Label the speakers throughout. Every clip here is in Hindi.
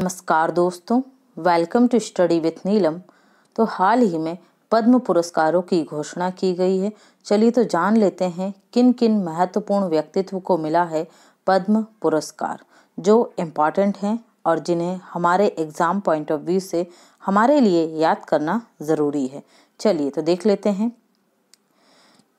Speaker 1: नमस्कार दोस्तों welcome to study with Neelam तो हाल ही में पद्म पुरस्कारों की घोषणा की गई है चलिए तो जान लेते हैं किन किन महत्वपूर्ण व्यक्तित्व को मिला है पद्म पुरस्कार जो इम्पॉर्टेंट हैं और जिन्हें हमारे एग्ज़ाम पॉइंट ऑफ व्यू से हमारे लिए याद करना ज़रूरी है चलिए तो देख लेते हैं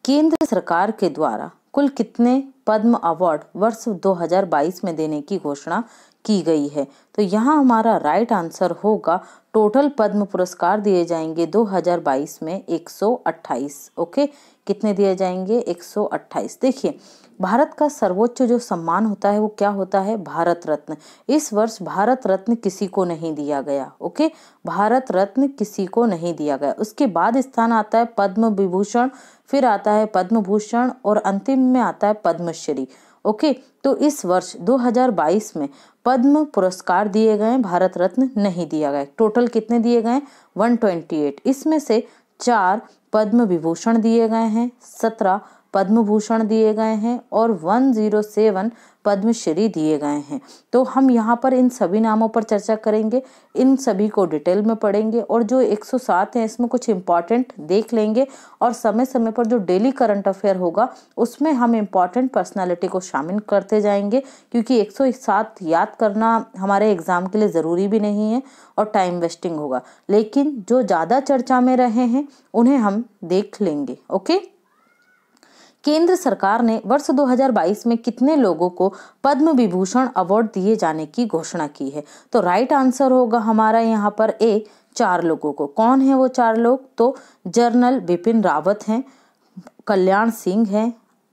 Speaker 1: केंद्र सरकार के द्वारा कुल कितने पद्म अवार्ड वर्ष 2022 में देने की घोषणा की गई है तो यहाँ हमारा राइट आंसर होगा टोटल पद्म पुरस्कार दिए जाएंगे 2022 में 128 ओके कितने दिए जाएंगे 128 देखिए भारत का सर्वोच्च जो सम्मान होता है वो क्या होता है भारत रत्न इस वर्ष भारत रत्न किसी को नहीं दिया गया ओके भारत रत्न किसी को नहीं दिया गया उसके बाद स्थान आता है पद्म विभूषण फिर आता है पद्म भूषण और अंतिम में आता है पद्मश्री ओके तो इस वर्ष 2022 में पद्म पुरस्कार दिए गए भारत रत्न नहीं दिया गया टोटल कितने दिए गए 128 इसमें से चार पद्म विभूषण दिए गए हैं सत्रह पद्म भूषण दिए गए हैं और 107 पद्मश्री दिए गए हैं तो हम यहाँ पर इन सभी नामों पर चर्चा करेंगे इन सभी को डिटेल में पढ़ेंगे और जो 107 हैं इसमें कुछ इम्पॉर्टेंट देख लेंगे और समय समय पर जो डेली करंट अफेयर होगा उसमें हम इम्पॉर्टेंट पर्सनैलिटी को शामिल करते जाएंगे क्योंकि एक याद करना हमारे एग्ज़ाम के लिए ज़रूरी भी नहीं है और टाइम वेस्टिंग होगा लेकिन जो ज़्यादा चर्चा में रहे हैं उन्हें हम देख लेंगे ओके केंद्र सरकार ने वर्ष 2022 में कितने लोगों को पद्म विभूषण अवार्ड दिए जाने की घोषणा की है तो राइट आंसर होगा हमारा यहाँ पर ए चार लोगों को कौन है वो चार लोग तो जर्नल बिपिन रावत हैं कल्याण सिंह हैं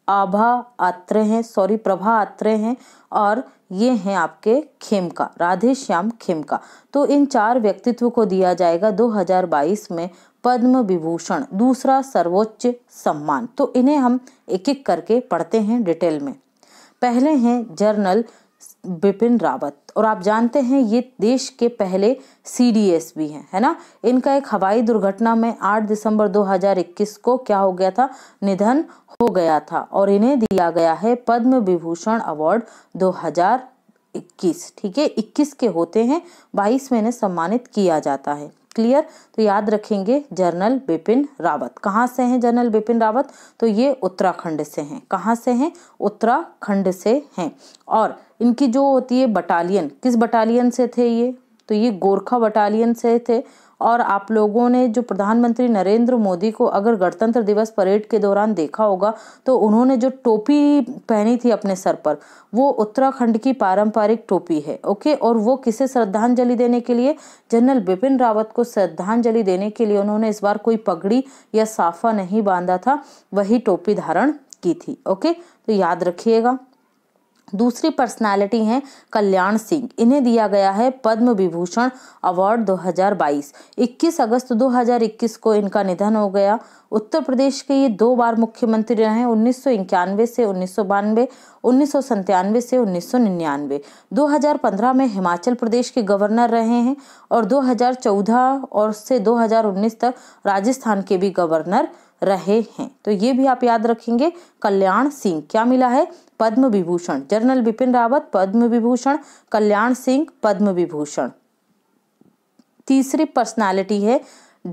Speaker 1: आभा आत्रे हैं सॉरी प्रभा आत्रे हैं और ये हैं आपके खेमका राधे श्याम खेमका तो इन चार व्यक्तित्व को दिया जाएगा 2022 में पद्म विभूषण दूसरा सर्वोच्च सम्मान तो इन्हें हम एक एक करके पढ़ते हैं डिटेल में पहले हैं जर्नल बिपिन रावत और आप जानते हैं ये देश के पहले सी डी एस भी हैं है ना इनका एक हवाई दुर्घटना में 8 दिसंबर 2021 को क्या हो गया था निधन हो गया था और इन्हें दिया गया है पद्म विभूषण अवार्ड 2021 ठीक है 21 के होते हैं 22 में इन्हें सम्मानित किया जाता है क्लियर तो याद रखेंगे जनरल बिपिन रावत कहाँ से हैं जनरल बिपिन रावत तो ये उत्तराखंड से हैं कहाँ से हैं उत्तराखंड से हैं और इनकी जो होती है बटालियन किस बटालियन से थे ये तो ये गोरखा बटालियन से थे और आप लोगों ने जो प्रधानमंत्री नरेंद्र मोदी को अगर गणतंत्र दिवस परेड के दौरान देखा होगा तो उन्होंने जो टोपी पहनी थी अपने सर पर वो उत्तराखंड की पारंपरिक टोपी है ओके और वो किसे श्रद्धांजलि देने के लिए जनरल बिपिन रावत को श्रद्धांजलि देने के लिए उन्होंने इस बार कोई पगड़ी या साफा नहीं बांधा था वही टोपी धारण की थी ओके तो याद रखिएगा दूसरी पर्सनालिटी हैं कल्याण सिंह इन्हें दिया गया है पद्म विभूषण अवार्ड 2022 21 अगस्त 2021 को इनका निधन हो गया उत्तर प्रदेश के ये दो बार मुख्यमंत्री रहे हैं उन्नीस से उन्नीस सौ से उन्नीस 2015 में हिमाचल प्रदेश के गवर्नर रहे हैं और 2014 और से 2019 तक राजस्थान के भी गवर्नर रहे हैं तो ये भी आप याद रखेंगे कल्याण सिंह क्या मिला है पद्म विभूषण जनरल बिपिन रावत पद्म विभूषण कल्याण सिंह पद्म विभूषण तीसरी पर्सनालिटी है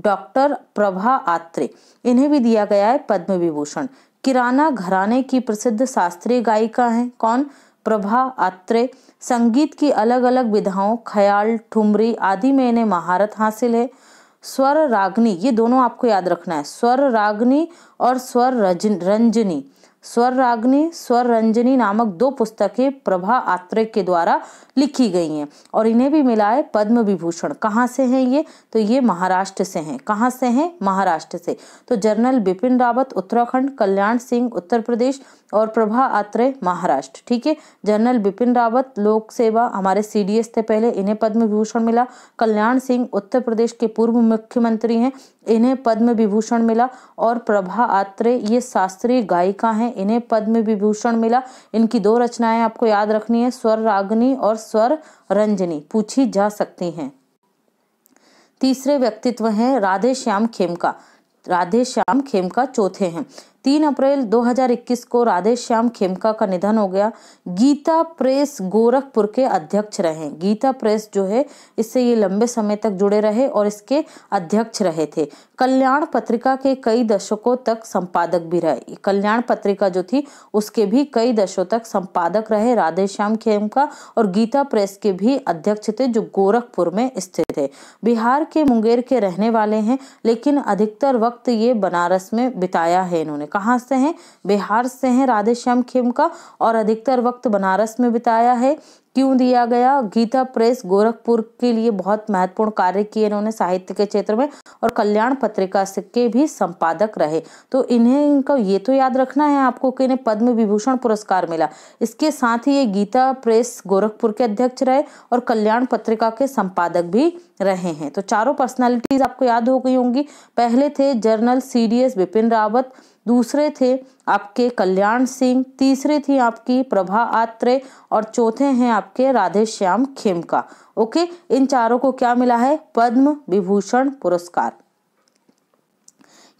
Speaker 1: डॉक्टर प्रभा आत्रे इन्हें भी दिया गया है पद्म विभूषण किराना घराने की प्रसिद्ध शास्त्रीय गायिका हैं कौन प्रभा आत्रे संगीत की अलग अलग विधाओं ख्याल ठुमरी आदि में इन्हें महारत हासिल है स्वर रागनी ये दोनों आपको याद रखना है स्वर रागनी और स्वर रजन रंजनी स्वर राग्नि स्वर रंजनी नामक दो पुस्तकें प्रभा आत्रेय के द्वारा लिखी गई हैं और इन्हें भी मिला है पद्म विभूषण कहाँ से हैं ये तो ये महाराष्ट्र से हैं कहाँ से हैं महाराष्ट्र से तो जनरल बिपिन रावत उत्तराखंड कल्याण सिंह उत्तर प्रदेश और प्रभा आत्रेय महाराष्ट्र ठीक है जनरल बिपिन रावत लोक सेवा हमारे सी थे पहले इन्हें पद्म विभूषण मिला कल्याण सिंह उत्तर प्रदेश के पूर्व मुख्यमंत्री हैं इन्हें पद्म विभूषण मिला और प्रभा आत्रेय ये शास्त्रीय गायिका हैं इन्हें पद्म विभूषण मिला इनकी दो रचनाएं आपको याद रखनी है स्वर रागनी और स्वर रंजनी पूछी जा सकती हैं तीसरे व्यक्तित्व हैं राधे श्याम खेमका राधे श्याम खेमका चौथे हैं तीन अप्रैल 2021 को राधेश्याम खेमका का निधन हो गया गीता प्रेस गोरखपुर के अध्यक्ष रहे गीता प्रेस जो है इससे ये लंबे समय तक जुड़े रहे और इसके अध्यक्ष रहे थे कल्याण पत्रिका के कई दशकों तक संपादक भी रहे कल्याण पत्रिका जो थी उसके भी कई दशों तक संपादक रहे राधेश्याम खेमका और गीता प्रेस के भी अध्यक्ष थे जो गोरखपुर में स्थित थे बिहार के मुंगेर के रहने वाले हैं लेकिन अधिकतर वक्त ये बनारस में बिताया है इन्होंने कहाँ से हैं बिहार से हैं राधेश्याम खेम का और अधिकतर वक्त बनारस में बिताया है क्यों दिया गया गीता प्रेस गोरखपुर के लिए बहुत महत्वपूर्ण कार्य किए इन्होंने साहित्य के क्षेत्र में और कल्याण पत्रिका के भी संपादक रहे तो इन्हें इनका ये तो याद रखना है आपको कि इन्हें पद्म विभूषण पुरस्कार मिला इसके साथ ही ये गीता प्रेस गोरखपुर के अध्यक्ष रहे और कल्याण पत्रिका के संपादक भी रहे हैं तो चारों पर्सनैलिटीज आपको याद हो गई होंगी पहले थे general C D Bipin Rawat दूसरे थे आपके कल्याण सिंह तीसरे थी आपकी प्रभा आत्रे और चौथे हैं आपके राधे श्याम खेमका ओके इन चारों को क्या मिला है पद्म विभूषण पुरस्कार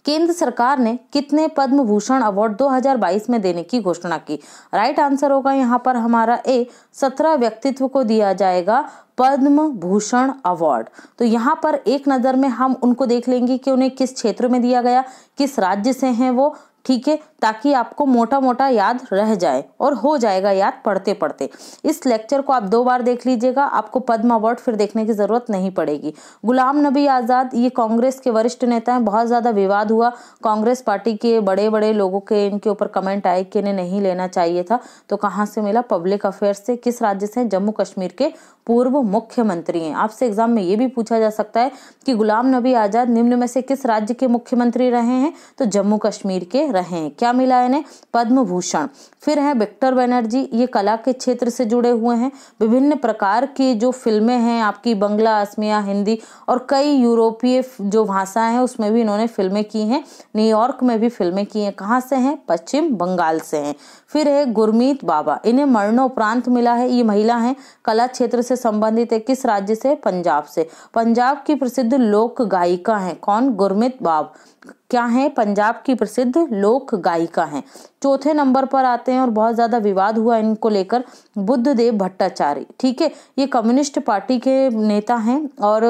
Speaker 1: केंद्र सरकार ने कितने पद्म भूषण अवार्ड 2022 में देने की घोषणा की राइट आंसर होगा यहाँ पर हमारा ए सत्रह व्यक्तित्व को दिया जाएगा पद्म भूषण अवार्ड तो यहाँ पर एक नज़र में हम उनको देख लेंगे कि उन्हें किस क्षेत्र में दिया गया किस राज्य से हैं वो ठीक है ताकि आपको मोटा मोटा याद रह जाए और हो जाएगा याद पढ़ते पढ़ते इस लेक्चर को आप दो बार देख लीजिएगा आपको पद्म अवार्ड फिर देखने की ज़रूरत नहीं पड़ेगी गुलाम नबी आज़ाद ये कांग्रेस के वरिष्ठ नेता हैं बहुत ज़्यादा विवाद हुआ कांग्रेस पार्टी के बड़े बड़े लोगों के इनके ऊपर कमेंट आए कि इन्हें नहीं लेना चाहिए था तो कहाँ से मिला पब्लिक अफेयर्स से किस राज्य से जम्मू कश्मीर के पूर्व मुख्यमंत्री हैं आपसे एग्जाम में ये भी पूछा जा सकता है कि गुलाम नबी आज़ाद निम्न में से किस राज्य के मुख्यमंत्री रहे हैं तो जम्मू कश्मीर के रहे हैं क्या मिला इन्हें पद्म भूषण फिर है विक्टर बनर्जी ये कला के क्षेत्र से जुड़े हुए हैं विभिन्न प्रकार की जो फिल्में हैं आपकी बंगला असमिया हिंदी और कई यूरोपीय जो भाषाएं हैं उसमें भी इन्होंने फिल्में की हैं न्यूयॉर्क में भी फिल्में की हैं कहाँ से हैं पश्चिम बंगाल से हैं फिर है गुरमीत बाबा इन्हें मरणोपरांत मिला है ये महिला हैं कला क्षेत्र से से संबंधित है किस राज्य से पंजाब से पंजाब की प्रसिद्ध लोक गायिका है कौन गुरमित बाब क्या है पंजाब की प्रसिद्ध लोक गायिका है चौथे नंबर पर आते हैं और बहुत ज़्यादा विवाद हुआ इनको लेकर बुद्धदेव भट्टाचार्य ठीक है ये कम्युनिस्ट पार्टी के नेता हैं और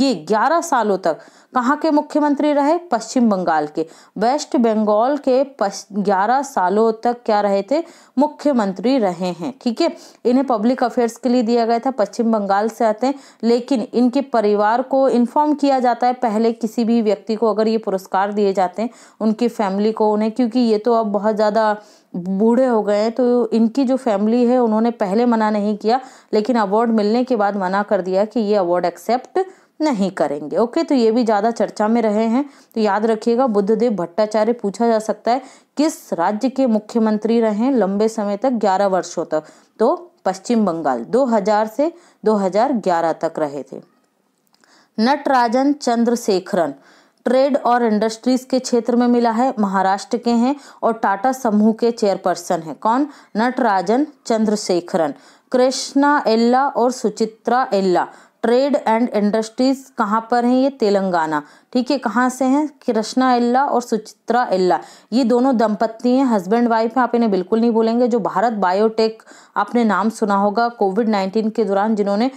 Speaker 1: ये 11 सालों तक कहाँ के मुख्यमंत्री रहे पश्चिम बंगाल के वेस्ट बंगाल के 11 सालों तक क्या रहे थे मुख्यमंत्री रहे हैं ठीक है इन्हें पब्लिक अफेयर्स के लिए दिया गया था पश्चिम बंगाल से आते हैं लेकिन इनके परिवार को इन्फॉर्म किया जाता है पहले किसी भी व्यक्ति को अगर ये पुरस्कार दिए जाते हैं उनकी फैमिली को उन्हें क्योंकि ये तो अब बहुत ज़्यादा बूढ़े हो गए हैं तो इनकी जो फैमिली है उन्होंने पहले मना नहीं किया लेकिन अवार्ड मिलने के बाद मना कर दिया कि ये अवार्ड एक्सेप्ट नहीं करेंगे ओके तो ये भी ज़्यादा चर्चा में रहे हैं तो याद रखिएगा बुद्धदेव भट्टाचार्य पूछा जा सकता है किस राज्य के मुख्यमंत्री रहे लंबे समय तक ग्यारह वर्षों तक तो पश्चिम बंगाल 2000 से 2011 तक रहे थे नटराजन चंद्रशेखरन ट्रेड और इंडस्ट्रीज के क्षेत्र में मिला है महाराष्ट्र के हैं और टाटा समूह के चेयरपर्सन हैं कौन नटराजन चंद्रशेखरन कृष्णा एल्ला और Suchitra Ella trade and industries कहाँ पर हैं ये तेलंगाना ठीक है कहाँ से हैं कृष्णा एल्ला और सुचित्रा एल्ला ये दोनों दंपत्ति हैं हस्बैंड वाइफ हैं आप इन्हें बिल्कुल नहीं बोलेंगे जो भारत बायोटेक आपने नाम सुना होगा कोविड नाइन्टीन के दौरान जिन्होंने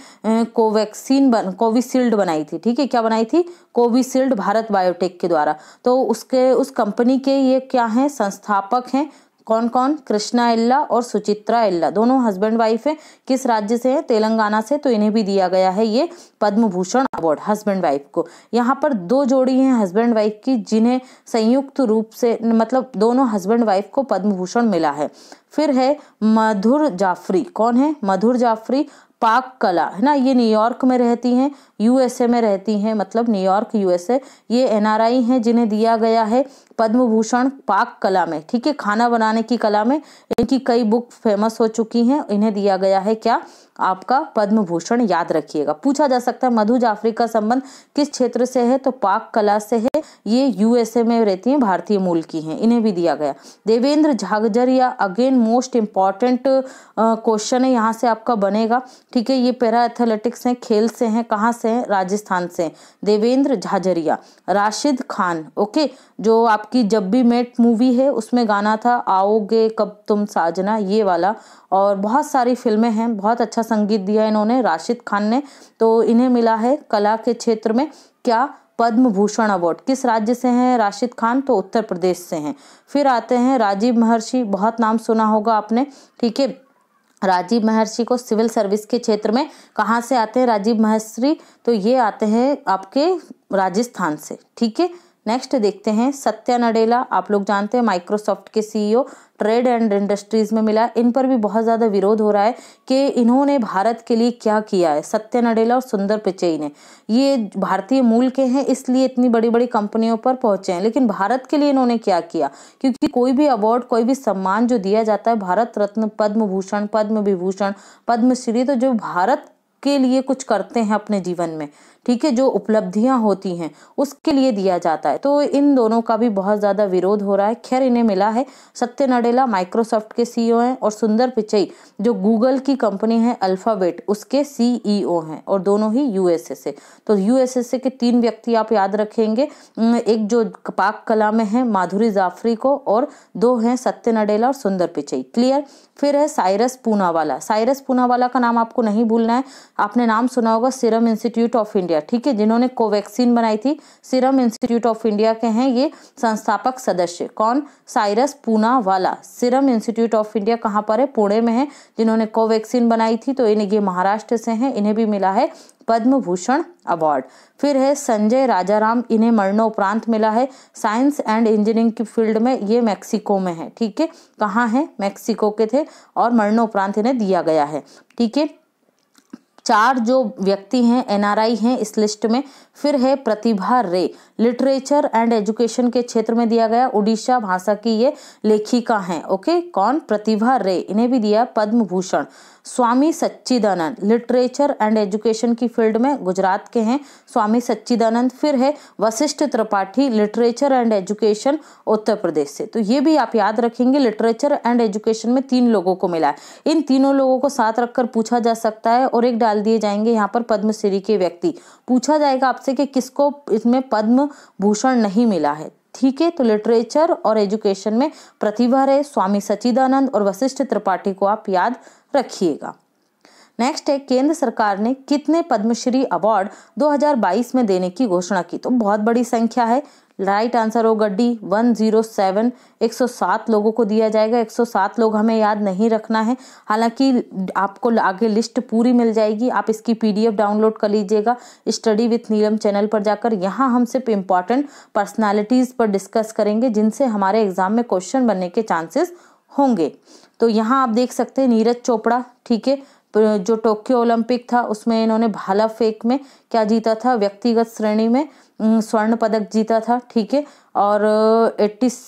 Speaker 1: कोवैक्सीन बन कोविशील्ड बनाई थी ठीक है क्या बनाई थी कोविशील्ड भारत बायोटेक के द्वारा तो उसके उस कंपनी के ये क्या हैं संस्थापक हैं कौन कौन कृष्णा इल्ला और सुचित्रा इल्ला दोनों हस्बैंड वाइफ हैं किस राज्य से हैं तेलंगाना से तो इन्हें भी दिया गया है ये Padma Bhushan award husband wife को यहाँ पर दो जोड़ी हैं हस्बैंड वाइफ की जिन्हें संयुक्त रूप से मतलब दोनों हस्बैंड वाइफ को पद्म भूषण मिला है फिर है मधुर जाफरी कौन है मधुर जाफरी पाक कला है ना ये न्यूयॉर्क में रहती हैं यूएसए में रहती हैं मतलब न्यूयॉर्क यूएसए ये एनआरआई हैं जिन्हें दिया गया है पद्म भूषण पाक कला में ठीक है खाना बनाने की कला में इनकी कई बुक फेमस हो चुकी हैं इन्हें दिया गया है क्या आपका पद्म भूषण याद रखिएगा पूछा जा सकता है मधु जाफरी का संबंध किस क्षेत्र से है तो पाक कला से है ये यूएसए में रहती हैं भारतीय मूल की हैं इन्हें भी दिया गया Devendra Jhajharia again most important question है यहाँ से आपका बनेगा ठीक है ये पैरा एथलेटिक्स हैं खेल से हैं कहाँ से हैं राजस्थान से देवेंद्र झाझरिया राशिद खान ओके जो आपकी जब भी मेट मूवी है उसमें गाना था आओगे कब तुम साजना ये वाला और बहुत सारी फिल्में हैं बहुत अच्छा संगीत दिया इन्होंने राशिद खान ने तो इन्हें मिला है कला के क्षेत्र में क्या पद्म भूषण अवार्ड किस राज्य से हैं राशिद खान तो उत्तर प्रदेश से हैं फिर आते हैं राजीव महर्षि बहुत नाम सुना होगा आपने ठीक है राजीव महर्षि को सिविल सर्विस के क्षेत्र में कहाँ से आते हैं राजीव महर्षि तो ये आते हैं आपके राजस्थान से ठीक है नेक्स्ट देखते हैं सत्या नडेला आप लोग जानते हैं माइक्रोसॉफ्ट के CEO e trade and industries में मिला इन पर भी बहुत ज़्यादा विरोध हो रहा है कि इन्होंने भारत के लिए क्या किया है सत्य नडेला और सुंदर पिचई ने ये भारतीय मूल के हैं इसलिए इतनी बड़ी बड़ी कंपनियों पर पहुंचे हैं लेकिन भारत के लिए इन्होंने क्या किया क्योंकि कोई भी अवार्ड कोई भी सम्मान जो दिया जाता है भारत रत्न पद्म भूषण पद्म विभूषण पद्मश्री तो जो भारत के लिए कुछ करते हैं अपने जीवन में ठीक है जो उपलब्धियां होती हैं उसके लिए दिया जाता है तो इन दोनों का भी बहुत ज़्यादा विरोध हो रहा है खैर इन्हें मिला है सत्य नडेला माइक्रोसॉफ्ट के सीईओ e हैं और सुंदर पिचई जो गूगल की कंपनी है अल्फ़ाबेट उसके सीईओ e हैं और दोनों ही यूएसए से तो यूएसए से के तीन व्यक्ति आप याद रखेंगे एक जो पाक कला में है माधुरी जाफरी को और दो हैं सत्य नडेला और सुंदर पिचई क्लियर फिर है साइरस पूनावाला साइरस पूनावाला का नाम आपको नहीं भूलना है आपने नाम सुना होगा Serum Institute of India India ठीक है जिन्होंने कोवैक्सीन बनाई थी सीरम इंस्टीट्यूट ऑफ इंडिया के हैं ये संस्थापक सदस्य कौन साइरस पूना वाला सीरम इंस्टीट्यूट ऑफ इंडिया कहाँ पर है पुणे में है जिन्होंने कोवैक्सीन बनाई थी तो इन्हें ये महाराष्ट्र से हैं इन्हें भी मिला है पद्म भूषण अवार्ड फिर है संजय राजाराम इन्हें मरणोपरांत मिला है साइंस एंड इंजीनियरिंग की फील्ड में ये मैक्सिको में है ठीक है कहाँ है मैक्सिको के थे और मरणोपरांत इन्हें दिया गया है ठीक है चार जो व्यक्ति हैं एनआरआई हैं इस लिस्ट में फिर है प्रतिभा रे लिटरेचर एंड एजुकेशन के क्षेत्र में दिया गया उड़ीसा भाषा की ये लेखिका हैं ओके कौन प्रतिभा रे इन्हें भी दिया Padma Bhushan Swami Sachchidanand literature and education की फील्ड में गुजरात के हैं स्वामी सच्चिदानंद फिर है Vashishtha Tripathi literature and education Uttar Pradesh से तो ये भी आप याद रखेंगे लिटरेचर एंड एजुकेशन में तीन लोगों को मिला है इन तीनों लोगों को साथ रखकर पूछा जा सकता है और एक डाल दिए जाएंगे यहाँ पर पद्मश्री के व्यक्ति पूछा जाएगा आपसे कि किसको इसमें पद्म भूषण नहीं मिला है ठीक है तो लिटरेचर और एजुकेशन में प्रतिभा रहे स्वामी सचिदानंद और वशिष्ठ त्रिपाठी को आप याद रखिएगा नेक्स्ट है केंद्र सरकार ने कितने पद्मश्री अवार्ड 2022 में देने की घोषणा की तो बहुत बड़ी संख्या है राइट आंसर होगा डी 107 107 लोगों को दिया जाएगा 107 लोग हमें याद नहीं रखना है हालांकि आपको आगे लिस्ट पूरी मिल जाएगी आप इसकी पीडीएफ डाउनलोड कर लीजिएगा स्टडी विथ नीलम चैनल पर जाकर यहाँ हम सिर्फ इम्पॉर्टेंट पर्सनालिटीज़ पर डिस्कस करेंगे जिनसे हमारे एग्जाम में क्वेश्चन बनने के चांसेस होंगे तो यहाँ आप देख सकते हैं नीरज चोपड़ा ठीक है जो टोक्यो ओलंपिक था उसमें इन्होंने भाला फेंक में क्या जीता था व्यक्तिगत श्रेणी में स्वर्ण पदक जीता था ठीक है और 87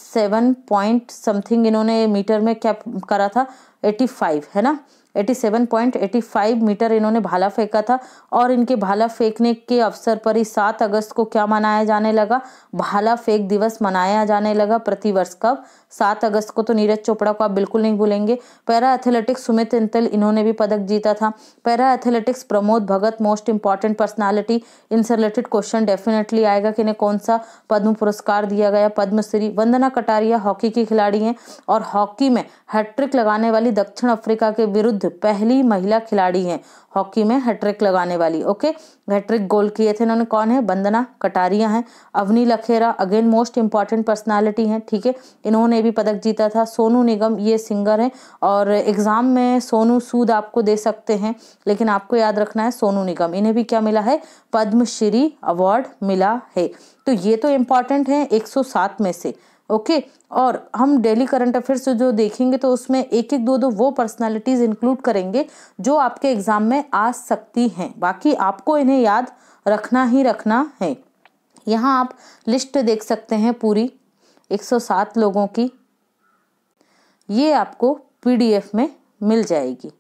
Speaker 1: पॉइंट समथिंग इन्होंने मीटर में क्या करा था 85 है ना 87.85 मीटर इन्होंने भाला फेंका था और इनके भाला फेंकने के अवसर पर ही 7 अगस्त को क्या मनाया जाने लगा भाला फेंक दिवस मनाया जाने लगा प्रतिवर्ष कब 7 अगस्त को तो नीरज चोपड़ा को आप बिल्कुल नहीं भूलेंगे पैरा एथलेटिक्स सुमित इंतल इन्होंने भी पदक जीता था para athletics Pramod Bhagat most important personality इनसे रिलेटेड क्वेश्चन डेफिनेटली आएगा कि इन्हें कौन सा पद्म पुरस्कार दिया गया पद्मश्री वंदना कटारिया हॉकी की खिलाड़ी हैं और हॉकी में हैट्रिक लगाने वाली दक्षिण अफ्रीका के विरुद्ध विरुद्ध पहली महिला खिलाड़ी हैं हॉकी में हैट्रिक लगाने वाली ओके हैट्रिक गोल किए थे इन्होंने कौन है बंदना कटारिया हैं Avani Lekhara again most important personality हैं ठीक है इन्होंने भी पदक जीता था सोनू निगम ये सिंगर हैं और एग्ज़ाम में सोनू सूद आपको दे सकते हैं लेकिन आपको याद रखना है सोनू निगम इन्हें भी क्या मिला है पद्मश्री अवार्ड मिला है तो ये तो इम्पॉर्टेंट है एक में से ओके और हम डेली करंट अफेयर्स जो देखेंगे तो उसमें एक एक दो दो वो पर्सनालिटीज़ इंक्लूड करेंगे जो आपके एग्ज़ाम में आ सकती हैं बाकी आपको इन्हें याद रखना ही रखना है यहाँ आप लिस्ट देख सकते हैं पूरी 107 लोगों की ये आपको पीडीएफ में मिल जाएगी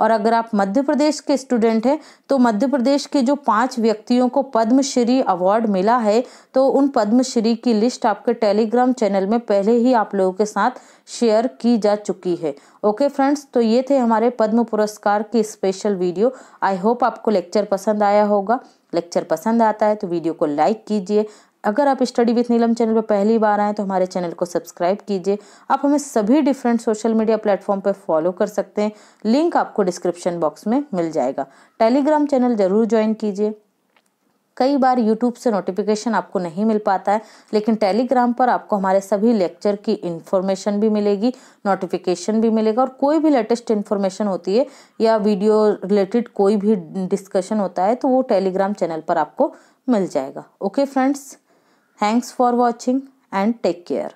Speaker 1: और अगर आप मध्य प्रदेश के स्टूडेंट हैं तो मध्य प्रदेश के जो पांच व्यक्तियों को पद्मश्री अवार्ड मिला है तो उन पद्मश्री की लिस्ट आपके टेलीग्राम चैनल में पहले ही आप लोगों के साथ शेयर की जा चुकी है ओके फ्रेंड्स तो ये थे हमारे पद्म पुरस्कार की स्पेशल वीडियो आई होप आपको लेक्चर पसंद आया होगा लेक्चर पसंद आता है तो वीडियो को लाइक कीजिए अगर आप स्टडी विथ नीलम चैनल पर पहली बार आएँ तो हमारे चैनल को सब्सक्राइब कीजिए आप हमें सभी डिफरेंट सोशल मीडिया प्लेटफॉर्म पर फॉलो कर सकते हैं लिंक आपको डिस्क्रिप्शन बॉक्स में मिल जाएगा टेलीग्राम चैनल ज़रूर ज्वाइन कीजिए कई बार यूट्यूब से नोटिफिकेशन आपको नहीं मिल पाता है लेकिन टेलीग्राम पर आपको हमारे सभी लेक्चर की इन्फॉर्मेशन भी मिलेगी नोटिफिकेशन भी मिलेगा और कोई भी लेटेस्ट इन्फॉर्मेशन होती है या वीडियो रिलेटेड कोई भी डिस्कशन होता है तो वो टेलीग्राम चैनल पर आपको मिल जाएगा okay friends Thanks for watching and take care.